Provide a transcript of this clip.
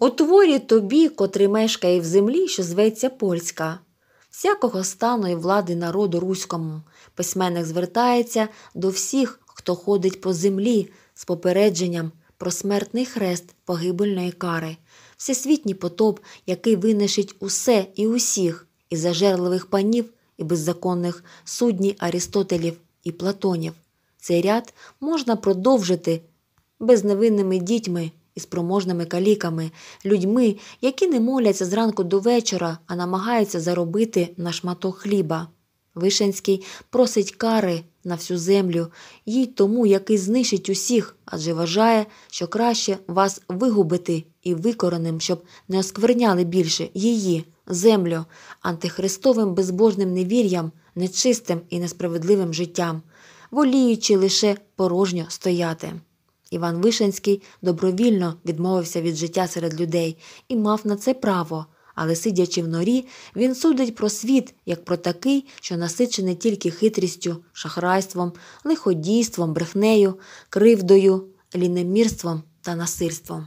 Отворі тобі, котрий мешкає в землі, що зветься польська, всякого стану і влади народу руському. Письменник звертається до всіх, хто ходить по землі з попередженням про смертний хрест погибельної кари, всесвітній потоп, який винищить усе і усіх, і зажерливих панів, і беззаконних судні Аристотелів і Платонів. Цей ряд можна продовжити безневинними дітьми із проможними каліками, людьми, які не моляться зранку до вечора, а намагаються заробити на шматок хліба. Вишенський просить кари на всю землю, їй тому, який знищить усіх, адже вважає, що краще вас вигубити і викореним, щоб не оскверняли більше її, землю, антихристовим безбожним невір'ям, нечистим і несправедливим життям, воліючи лише порожньо стояти. Іван Вишенський добровільно відмовився від життя серед людей і мав на це право. Але, сидячи в норі, він судить про світ як про такий, що насичений тільки хитрістю, шахрайством, лиходійством, брехнею, кривдою, лінемірством та насильством.